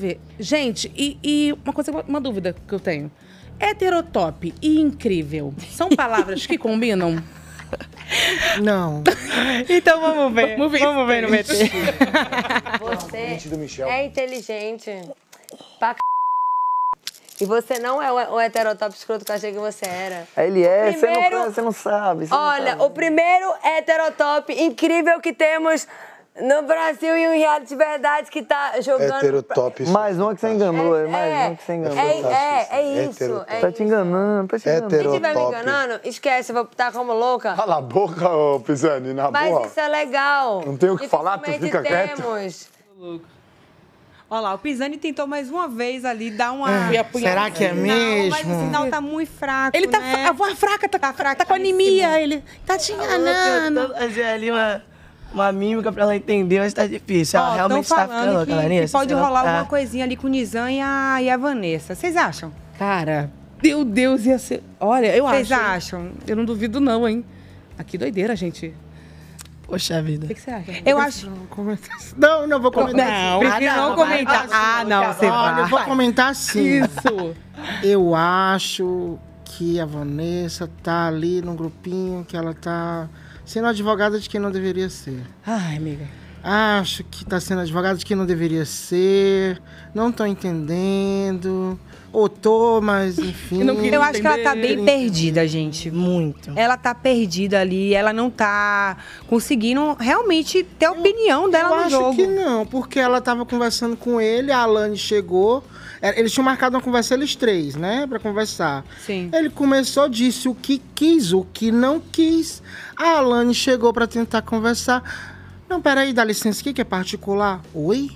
ver. Gente, e, e uma coisa, uma dúvida que eu tenho. Heterotop e incrível são palavras que combinam? Não. então vamos ver. Vamos ver, vamos ver no BT. Você é inteligente. Pra c... E você não é o heterotop escroto que eu achei que você era. Ele é, primeiro, você, não, não sabe. olha, não sabe. o primeiro heterotop incrível que temos no Brasil e um reality verdade que tá jogando. Heterotop. É mais uma que você enganou, é, mais é, uma que você é, enganou. É, é, é, é isso. É tá te enganando, tá te enganando. Se tiver me enganando, esquece, eu vou estar como louca. Cala a boca, ô Pisani, na boca. boa. Mas isso é legal. Não tenho o que falar, tu fica temos. Olha lá, o Pisani tentou mais uma vez ali dar uma. será que é mesmo? mas o sinal tá muito fraco. Ele tá. Né? A voz fraca tá, tá fraca, tá com anemia. Ele tá te enganando. A ali uma uma mímica pra ela entender, mas tá difícil. ela realmente tá ficando louca, Vanessa. Pode rolar tá... alguma ah. coisinha ali com o Nizan e a, e a Vanessa. Vocês acham? Cara, meu Deus, ia ser. Olha, eu Cês acho. Vocês acham? Eu não duvido, não, hein? Aqui doideira, gente. Poxa vida. O que, você acha? Eu acho. Não, não vou comentar. Não, ah, prefiro não, comentar. Ah, ah, não, você ah, vai. Olha, eu vou comentar sim. Isso. Eu acho que a Vanessa tá ali num grupinho que ela tá sendo advogada de quem não deveria ser. Ai, amiga. Acho que está sendo advogado que não deveria ser. Não estou entendendo. Ou tô, mas enfim. Eu, não eu acho que ela está bem perdida, então. gente. Muito. Uhum. Ela está perdida ali. Ela não está conseguindo realmente ter a opinião eu, dela eu no jogo. Eu acho que não, porque ela estava conversando com ele, a Alane chegou. É, eles tinham marcado uma conversa, eles três, né? Pra conversar. Sim. Ele começou, disse o que quis, o que não quis. A Alane chegou para tentar conversar. Não, peraí, dá licença, o que, é particular? Oi?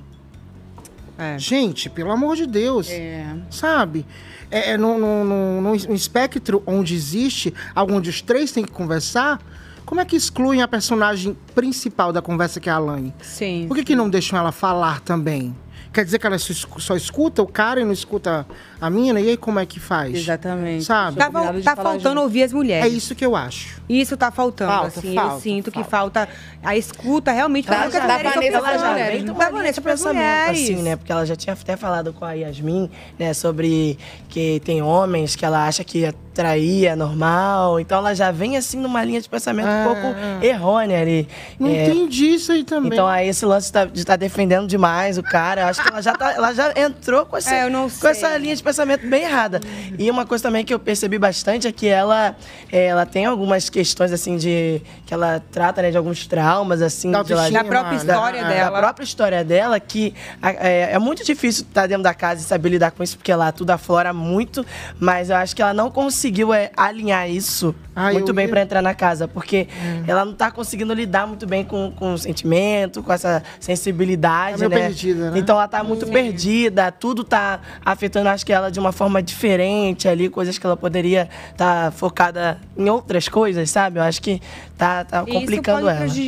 É. Gente, pelo amor de Deus. É. Sabe? É, num, é, no no espectro onde existe, onde os três têm que conversar, como é que excluem a personagem principal da conversa, que é a Alane? Sim. Por que, sim. que não deixam ela falar também? quer dizer que ela só escuta o cara e não escuta a mina? E aí como é que faz? Exatamente. Sabe? Tá, tá faltando junto. ouvir as mulheres. É isso que eu acho. Isso tá faltando, falta, assim. Falta, eu sinto falta. que falta a escuta realmente. Tá, já, da Vanessa para as Da Vanessa para as mulheres. Assim, né? Porque ela já tinha até falado com a Yasmin, né? Sobre que tem homens que ela acha que trair é normal. Então ela já vem assim numa linha de pensamento ah, um pouco errônea ali. Não é, entendi isso aí também. Então aí esse lance de estar tá defendendo demais o cara, acho que ela já, tá, ela já entrou com essa, é, com essa linha de pensamento bem errada. E uma coisa também que eu percebi bastante é que ela, é, ela tem algumas questões assim de. que ela trata né, de alguns traumas, assim, da, de, lá, da própria né? história da, ah. dela. Da própria história dela, que é, é muito difícil estar tá dentro da casa e saber lidar com isso, porque lá tudo aflora muito, mas eu acho que ela não consegue conseguiu é, alinhar isso ah, muito bem ia... para entrar na casa, porque é. ela não tá conseguindo lidar muito bem com, com o sentimento, com essa sensibilidade, tá né? Perdida, né? Então ela tá muito Sim. perdida, tudo tá afetando acho que ela de uma forma diferente ali, coisas que ela poderia estar tá focada em outras coisas, sabe? Eu acho que tá, tá complicando ela.